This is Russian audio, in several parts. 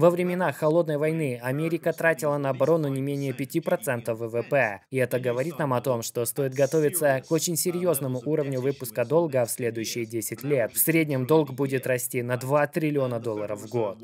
Во времена Холодной войны Америка тратила на оборону не менее 5% ВВП, и это говорит нам о том, что стоит готовиться к очень серьезному уровню выпуска долга в следующие 10 лет. В среднем долг будет расти на 2 триллиона долларов в год.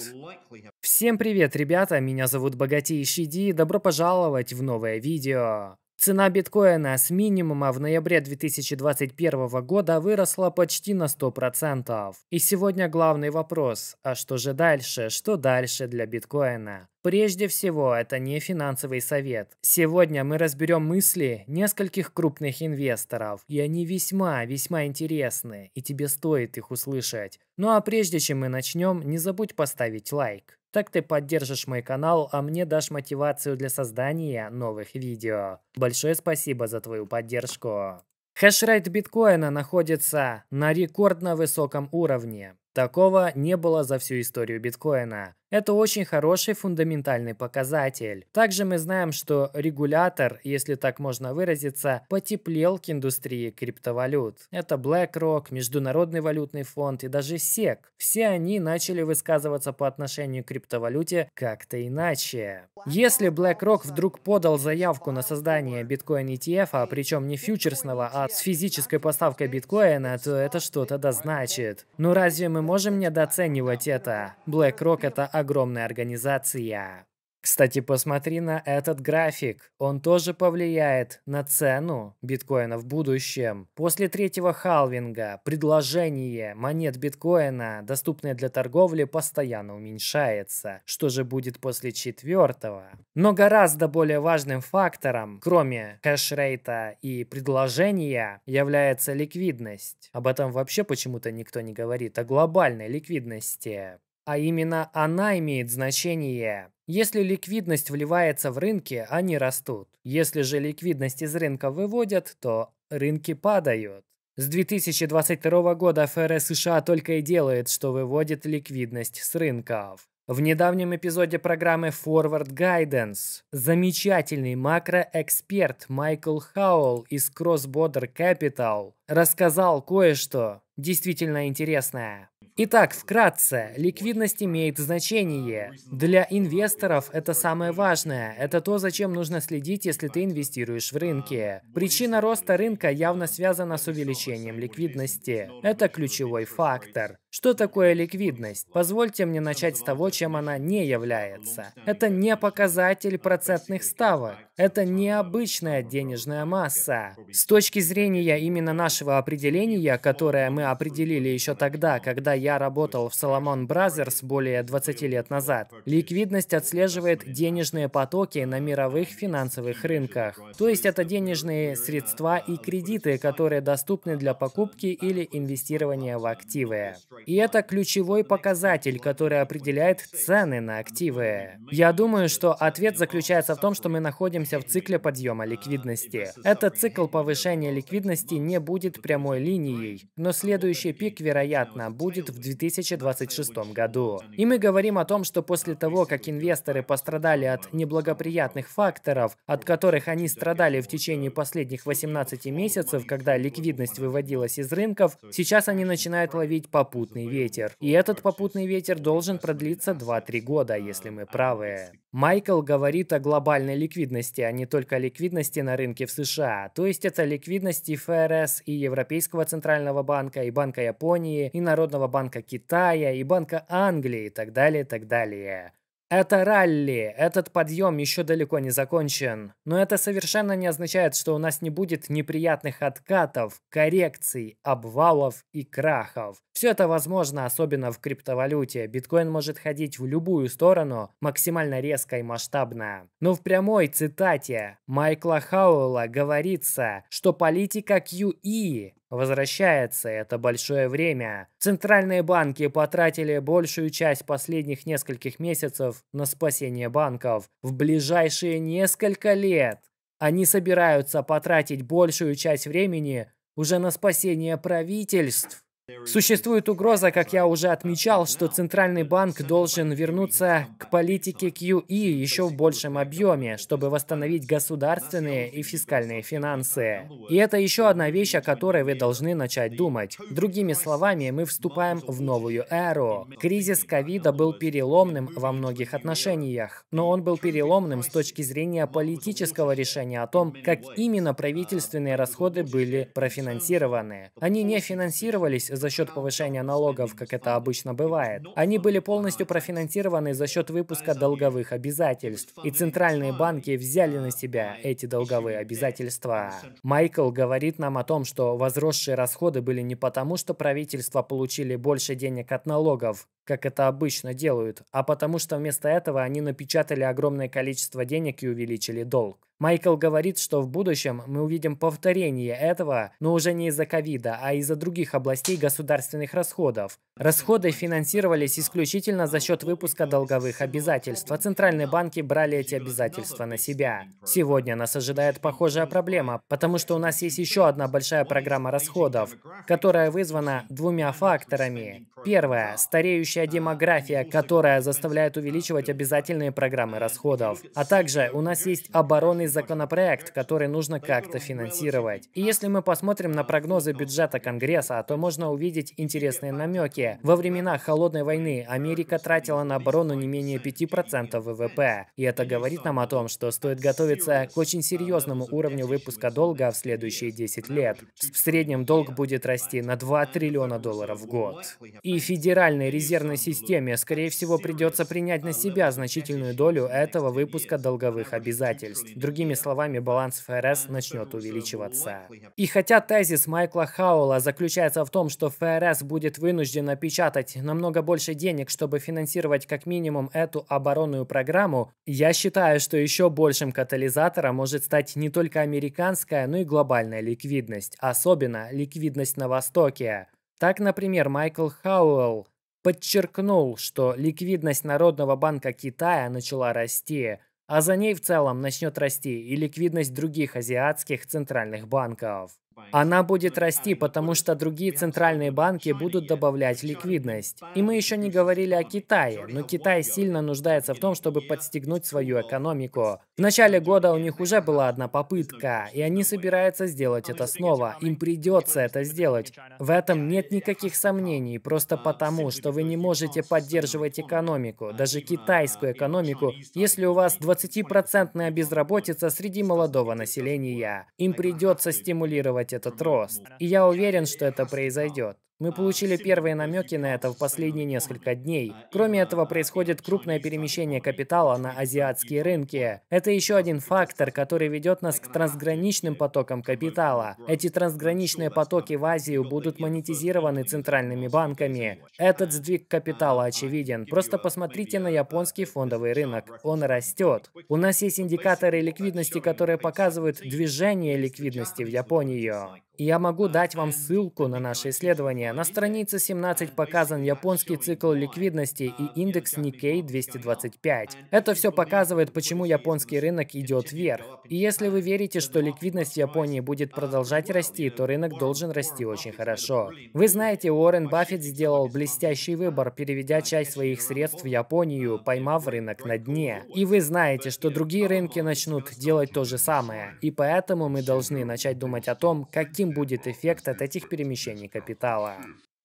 Всем привет, ребята! Меня зовут Богатейший Ди, добро пожаловать в новое видео! Цена биткоина с минимума в ноябре 2021 года выросла почти на 100%. И сегодня главный вопрос, а что же дальше, что дальше для биткоина? Прежде всего, это не финансовый совет. Сегодня мы разберем мысли нескольких крупных инвесторов, и они весьма, весьма интересны, и тебе стоит их услышать. Ну а прежде чем мы начнем, не забудь поставить лайк. Так ты поддержишь мой канал, а мне дашь мотивацию для создания новых видео. Большое спасибо за твою поддержку. Хешрейт биткоина находится на рекордно высоком уровне. Такого не было за всю историю биткоина. Это очень хороший фундаментальный показатель. Также мы знаем, что регулятор, если так можно выразиться, потеплел к индустрии криптовалют. Это BlackRock, Международный валютный фонд и даже SEC. Все они начали высказываться по отношению к криптовалюте как-то иначе. Если BlackRock вдруг подал заявку на создание биткоин ETF, а причем не фьючерсного, а с физической поставкой биткоина, то это что-то да значит. Но разве мы можем недооценивать это. BlackRock — это огромная организация. Кстати, посмотри на этот график. Он тоже повлияет на цену биткоина в будущем. После третьего халвинга предложение монет биткоина, доступное для торговли, постоянно уменьшается. Что же будет после четвертого? Но гораздо более важным фактором, кроме хэшрейта и предложения, является ликвидность. Об этом вообще почему-то никто не говорит, о глобальной ликвидности а именно она имеет значение. Если ликвидность вливается в рынки, они растут. Если же ликвидность из рынка выводят, то рынки падают. С 2022 года ФРС США только и делает, что выводит ликвидность с рынков. В недавнем эпизоде программы Forward Guidance замечательный макроэксперт Майкл Хаул из Cross Border Capital рассказал кое-что действительно интересное. Итак, вкратце, ликвидность имеет значение. Для инвесторов это самое важное. Это то, зачем нужно следить, если ты инвестируешь в рынки. Причина роста рынка явно связана с увеличением ликвидности. Это ключевой фактор. Что такое ликвидность? Позвольте мне начать с того, чем она не является. Это не показатель процентных ставок. Это необычная денежная масса. С точки зрения именно нашего определения, которое мы определили еще тогда, когда я я работал в Solomon Brothers более 20 лет назад, ликвидность отслеживает денежные потоки на мировых финансовых рынках. То есть это денежные средства и кредиты, которые доступны для покупки или инвестирования в активы. И это ключевой показатель, который определяет цены на активы. Я думаю, что ответ заключается в том, что мы находимся в цикле подъема ликвидности. Этот цикл повышения ликвидности не будет прямой линией, но следующий пик, вероятно, будет в 2026 году. И мы говорим о том, что после того, как инвесторы пострадали от неблагоприятных факторов, от которых они страдали в течение последних 18 месяцев, когда ликвидность выводилась из рынков, сейчас они начинают ловить попутный ветер. И этот попутный ветер должен продлиться 2-3 года, если мы правы. Майкл говорит о глобальной ликвидности, а не только ликвидности на рынке в США. То есть это ликвидности ФРС и Европейского центрального банка, и Банка Японии, и Народного банка Банка Китая и Банка Англии и так далее, и так далее. Это ралли, этот подъем еще далеко не закончен. Но это совершенно не означает, что у нас не будет неприятных откатов, коррекций, обвалов и крахов. Все это возможно, особенно в криптовалюте. Биткоин может ходить в любую сторону, максимально резко и масштабно. Но в прямой цитате Майкла Хауэлла говорится, что политика QE Возвращается это большое время. Центральные банки потратили большую часть последних нескольких месяцев на спасение банков. В ближайшие несколько лет они собираются потратить большую часть времени уже на спасение правительств. Существует угроза, как я уже отмечал, что Центральный банк должен вернуться к политике QE еще в большем объеме, чтобы восстановить государственные и фискальные финансы. И это еще одна вещь, о которой вы должны начать думать. Другими словами, мы вступаем в новую эру. Кризис ковида был переломным во многих отношениях, но он был переломным с точки зрения политического решения о том, как именно правительственные расходы были профинансированы. Они не финансировались за счет повышения налогов, как это обычно бывает. Они были полностью профинансированы за счет выпуска долговых обязательств, и центральные банки взяли на себя эти долговые обязательства. Майкл говорит нам о том, что возросшие расходы были не потому, что правительства получили больше денег от налогов, как это обычно делают, а потому что вместо этого они напечатали огромное количество денег и увеличили долг. Майкл говорит, что в будущем мы увидим повторение этого, но уже не из-за ковида, а из-за других областей государственных расходов. Расходы финансировались исключительно за счет выпуска долговых обязательств, а центральные банки брали эти обязательства на себя. Сегодня нас ожидает похожая проблема, потому что у нас есть еще одна большая программа расходов, которая вызвана двумя факторами. Первое – стареющая демография, которая заставляет увеличивать обязательные программы расходов. А также у нас есть оборонный важный законопроект, который нужно как-то финансировать. И если мы посмотрим на прогнозы бюджета Конгресса, то можно увидеть интересные намеки. Во времена Холодной войны Америка тратила на оборону не менее 5% ВВП. И это говорит нам о том, что стоит готовиться к очень серьезному уровню выпуска долга в следующие 10 лет. В среднем долг будет расти на 2 триллиона долларов в год. И Федеральной резервной системе, скорее всего, придется принять на себя значительную долю этого выпуска долговых обязательств. Другими Другими словами, баланс ФРС начнет ну, увеличиваться. Ну, и хотя тезис Майкла Хаула заключается в том, что ФРС будет вынуждена печатать намного больше денег, чтобы финансировать как минимум эту оборонную программу, я считаю, что еще большим катализатором может стать не только американская, но и глобальная ликвидность, особенно ликвидность на Востоке. Так, например, Майкл Хауэлл подчеркнул, что ликвидность Народного банка Китая начала расти – а за ней в целом начнет расти и ликвидность других азиатских центральных банков. Она будет расти, потому что другие центральные банки будут добавлять ликвидность. И мы еще не говорили о Китае, но Китай сильно нуждается в том, чтобы подстегнуть свою экономику. В начале года у них уже была одна попытка, и они собираются сделать это снова. Им придется это сделать. В этом нет никаких сомнений, просто потому, что вы не можете поддерживать экономику, даже китайскую экономику, если у вас 20% безработица среди молодого населения. Им придется стимулировать сделать этот рост. И я уверен, что это произойдет. Мы получили первые намеки на это в последние несколько дней. А, Кроме этого, происходит крупное перемещение капитала на азиатские рынки. Это еще один фактор, который ведет нас к трансграничным потокам капитала. Эти трансграничные потоки в Азию будут монетизированы центральными банками. Этот сдвиг а, капитала а, очевиден. Просто посмотрите на японский фондовый рынок. Он растет. У нас есть индикаторы ликвидности, которые показывают движение ликвидности в Японию я могу дать вам ссылку на наше исследование. На странице 17 показан японский цикл ликвидности и индекс Nikkei 225. Это все показывает, почему японский рынок идет вверх. И если вы верите, что ликвидность Японии будет продолжать расти, то рынок должен расти очень хорошо. Вы знаете, Уоррен Баффет сделал блестящий выбор, переведя часть своих средств в Японию, поймав рынок на дне. И вы знаете, что другие рынки начнут делать то же самое. И поэтому мы должны начать думать о том, каким каким будет эффект от этих перемещений капитала.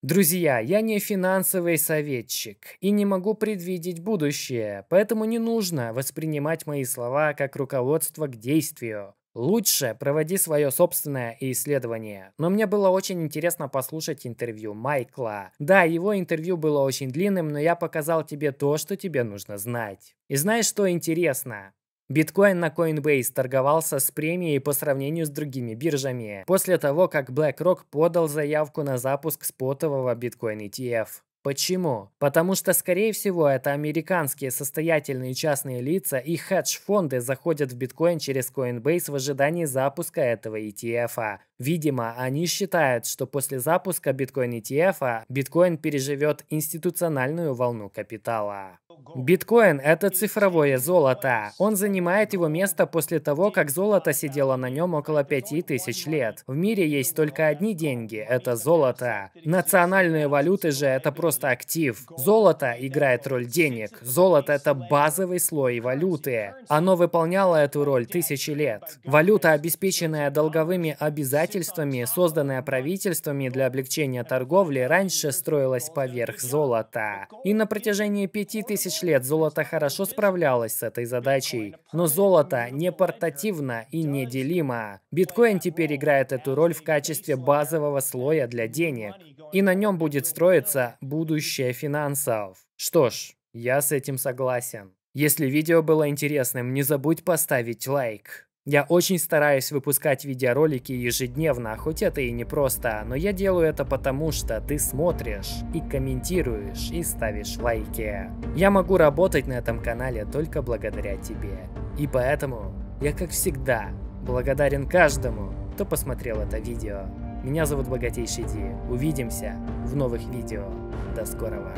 Друзья, я не финансовый советчик и не могу предвидеть будущее, поэтому не нужно воспринимать мои слова как руководство к действию. Лучше проводи свое собственное исследование. Но мне было очень интересно послушать интервью Майкла. Да, его интервью было очень длинным, но я показал тебе то, что тебе нужно знать. И знаешь, что интересно? Биткоин на Coinbase торговался с премией по сравнению с другими биржами, после того, как BlackRock подал заявку на запуск спотового биткоин ETF. Почему? Потому что, скорее всего, это американские состоятельные частные лица и хедж-фонды заходят в биткоин через Coinbase в ожидании запуска этого ETF. -а. Видимо, они считают, что после запуска биткоин ETF биткоин переживет институциональную волну капитала. Биткоин – это цифровое золото. Он занимает его место после того, как золото сидело на нем около 5000 лет. В мире есть только одни деньги – это золото. Национальные валюты же – это просто актив. Золото играет роль денег. Золото – это базовый слой валюты. Оно выполняло эту роль тысячи лет. Валюта, обеспеченная долговыми обязательствами, издательствами, созданная правительствами для облегчения торговли, раньше строилась поверх золота. И на протяжении пяти тысяч лет золото хорошо справлялось с этой задачей. Но золото не портативно и неделимо. Биткоин теперь играет эту роль в качестве базового слоя для денег. И на нем будет строиться будущее финансов. Что ж, я с этим согласен. Если видео было интересным, не забудь поставить лайк. Я очень стараюсь выпускать видеоролики ежедневно, а хоть это и непросто, но я делаю это потому, что ты смотришь и комментируешь и ставишь лайки. Я могу работать на этом канале только благодаря тебе. И поэтому я, как всегда, благодарен каждому, кто посмотрел это видео. Меня зовут Богатейший Ди. Увидимся в новых видео. До скорого.